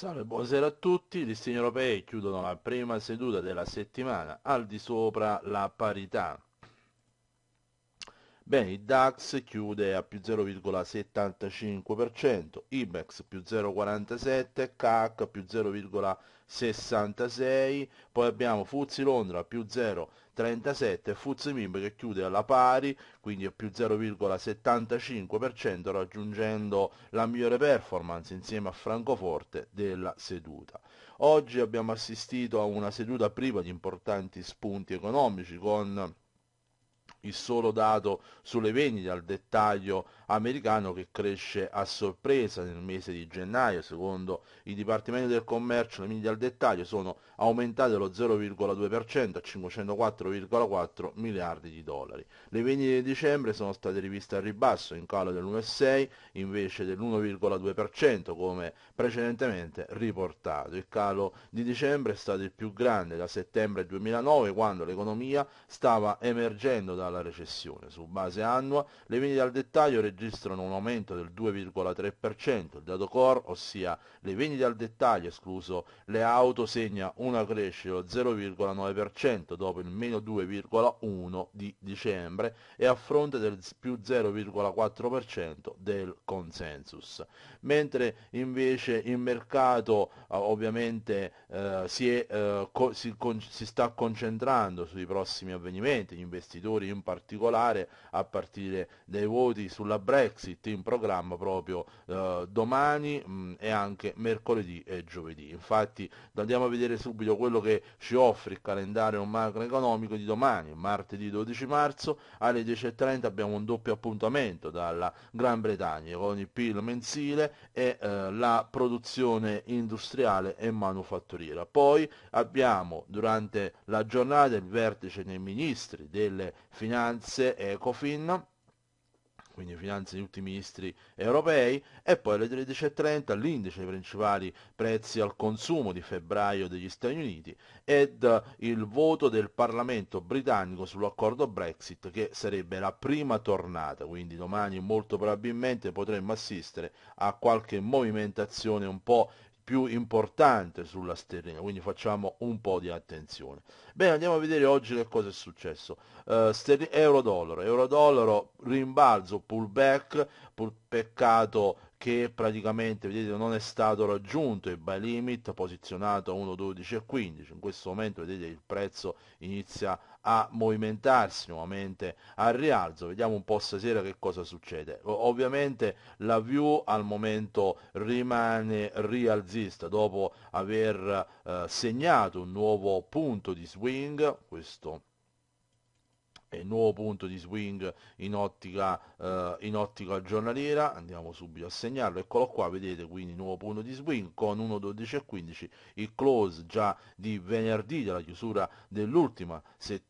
Salve, buonasera a tutti. I listini europei chiudono la prima seduta della settimana al di sopra la parità. Bene, il DAX chiude a più 0,75%, IBEX più 0,47, CAC più 0,66, poi abbiamo FUZI Londra più 0,37 FUZI MIB che chiude alla pari, quindi a più 0,75% raggiungendo la migliore performance insieme a Francoforte della seduta. Oggi abbiamo assistito a una seduta priva di importanti spunti economici con il solo dato sulle vendite al dettaglio americano che cresce a sorpresa nel mese di gennaio. Secondo i dipartimenti del Commercio le vendite al dettaglio sono aumentate lo 0,2% a 504,4 miliardi di dollari. Le vendite di dicembre sono state riviste al ribasso in calo dell'1,6 invece dell'1,2% come precedentemente riportato. Il calo di dicembre è stato il più grande da settembre 2009 quando l'economia stava emergendo dalla dalla recessione. Su base annua le vendite al dettaglio registrano un aumento del 2,3%, il dato core, ossia le vendite al dettaglio escluso le auto, segna una crescita dello 0,9% dopo il meno 2,1% di dicembre e a fronte del più 0,4% del consensus. Mentre invece il mercato eh, ovviamente eh, si, è, eh, co- si, con- si sta concentrando sui prossimi avvenimenti, gli investitori in in particolare a partire dai voti sulla Brexit in programma proprio eh, domani mh, mm, e anche mercoledì e giovedì. Infatti andiamo a vedere subito quello che ci offre il calendario macroeconomico di domani, martedì 12 marzo alle 10.30 abbiamo un doppio appuntamento dalla Gran Bretagna con il PIL mensile e eh, la produzione industriale e manufatturiera. Poi abbiamo durante la giornata il vertice dei ministri delle finanze finanze Ecofin, quindi finanze di tutti i ministri europei, e poi alle 13.30 l'indice dei principali prezzi al consumo di febbraio degli Stati Uniti ed eh, il voto del Parlamento britannico sull'accordo Brexit che sarebbe la prima tornata, quindi domani molto probabilmente potremmo assistere a qualche movimentazione un po' più importante sulla sterlina, quindi facciamo un po' di attenzione. Bene, andiamo a vedere oggi che cosa è successo. Uh, sterli- euro-dollaro, euro-dollaro rimbalzo, pullback, peccato che praticamente vedete non è stato raggiunto il buy limit posizionato a 1.12.15 in questo momento vedete il prezzo inizia a movimentarsi nuovamente al rialzo vediamo un po' stasera che cosa succede ovviamente la view al momento rimane rialzista dopo aver eh, segnato un nuovo punto di swing questo e nuovo punto di swing in ottica, eh, in ottica giornaliera andiamo subito a segnarlo eccolo qua vedete quindi nuovo punto di swing con 1.12.15 il close già di venerdì della chiusura dell'ultima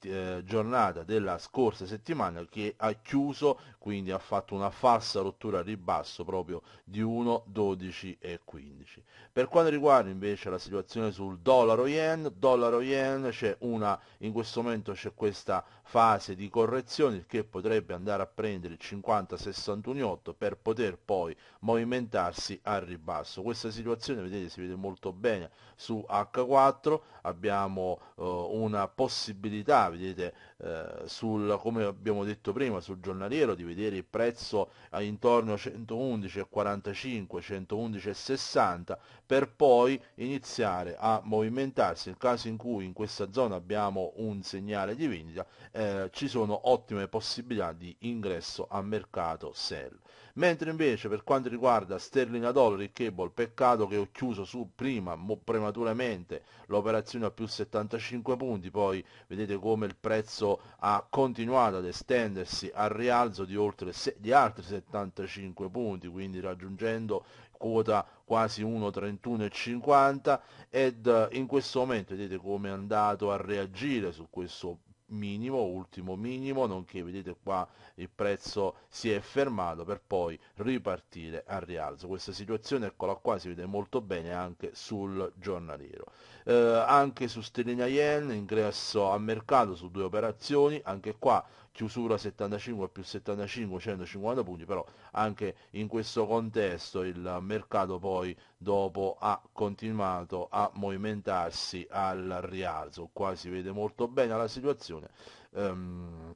eh, giornata della scorsa settimana che ha chiuso quindi ha fatto una falsa rottura a ribasso proprio di 1.12.15 per quanto riguarda invece la situazione sul dollaro yen dollaro yen c'è una in questo momento c'è questa fase fase di correzione il che potrebbe andare a prendere il 50-61-8 per poter poi movimentarsi al ribasso questa situazione vedete si vede molto bene su H4 abbiamo eh, una possibilità vedete eh, sul, come abbiamo detto prima sul giornaliero di vedere il prezzo intorno a 111,45 111,60 per poi iniziare a movimentarsi nel caso in cui in questa zona abbiamo un segnale di vendita eh, ci sono ottime possibilità di ingresso a mercato sell. Mentre invece per quanto riguarda sterlina dollaro e cable, peccato che ho chiuso su prima, mo, prematuramente, l'operazione a più 75 punti, poi vedete come il prezzo ha continuato ad estendersi al rialzo di, oltre se, di altri 75 punti, quindi raggiungendo quota quasi 1,31,50 ed eh, in questo momento vedete come è andato a reagire su questo minimo, ultimo minimo, nonché vedete qua il prezzo si è fermato per poi ripartire al rialzo. Questa situazione, eccola qua, si vede molto bene anche sul giornaliero. Eh, anche su Stellina Yen, ingresso a mercato su due operazioni, anche qua chiusura 75 più 75 150 punti però anche in questo contesto il mercato poi dopo ha continuato a movimentarsi al rialzo qua si vede molto bene la situazione um,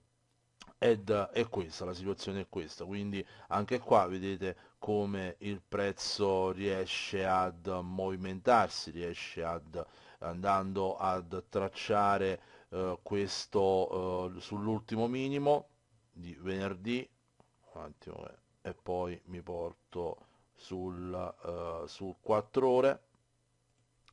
ed è questa, la situazione è questa, quindi anche qua vedete come il prezzo riesce ad movimentarsi, riesce ad andando ad tracciare eh, questo eh, sull'ultimo minimo di venerdì attimo, eh, e poi mi porto sul, eh, sul 4 ore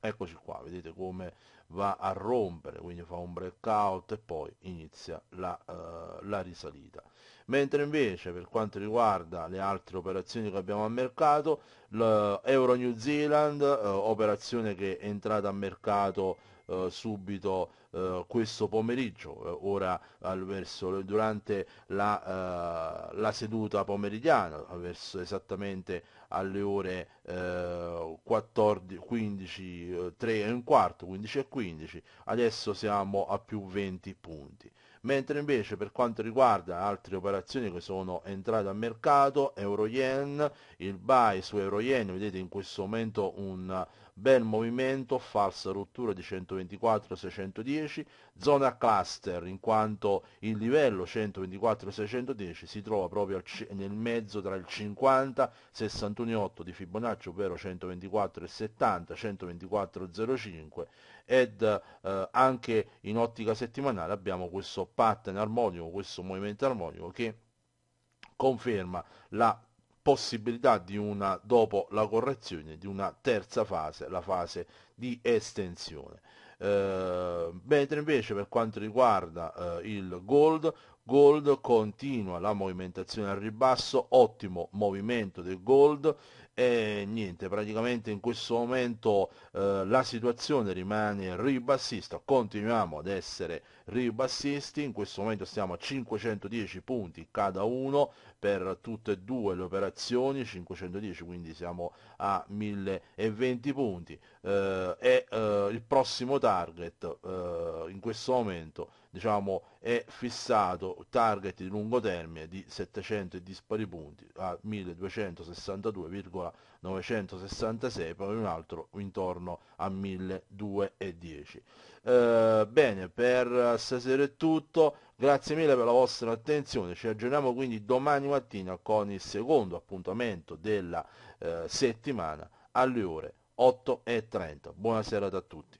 eccoci qua vedete come va a rompere, quindi fa un breakout e poi inizia la, uh, la risalita. Mentre invece per quanto riguarda le altre operazioni che abbiamo a mercato, l'Euro New Zealand, uh, operazione che è entrata a mercato eh, subito eh, questo pomeriggio, eh, ora verso, durante la, eh, la, seduta pomeridiana, verso esattamente alle ore 14, 15, 15, adesso siamo a più 20 punti mentre invece per quanto riguarda altre operazioni che sono entrate a mercato, Euro-Yen, il buy su Euro-Yen, vedete in questo momento un bel movimento, falsa rottura di 124-610, zona cluster in quanto il livello 124-610 si trova proprio nel mezzo tra il 50 61,8 di Fibonacci, ovvero 124,70, 124,05 ed eh, anche in ottica settimanale abbiamo questo pattern armonico, questo movimento armonico che conferma la possibilità di una, dopo la correzione, di una terza fase, la fase di estensione. Eh, mentre invece per quanto riguarda eh, il gold, gold continua la movimentazione al ribasso, ottimo movimento del gold, e niente, praticamente in questo momento eh, la situazione rimane ribassista, continuiamo ad essere ribassisti, in questo momento stiamo a 510 punti cada uno per tutte e due le operazioni, 510 quindi siamo a 1020 punti eh, e eh, il prossimo target eh, in questo momento diciamo, è fissato target di lungo termine di 700 e dispari punti a 1262,966 poi un altro intorno a 1210 eh, bene per stasera è tutto grazie mille per la vostra attenzione ci aggiorniamo quindi domani mattina con il secondo appuntamento della eh, settimana alle ore 8.30 buona serata a tutti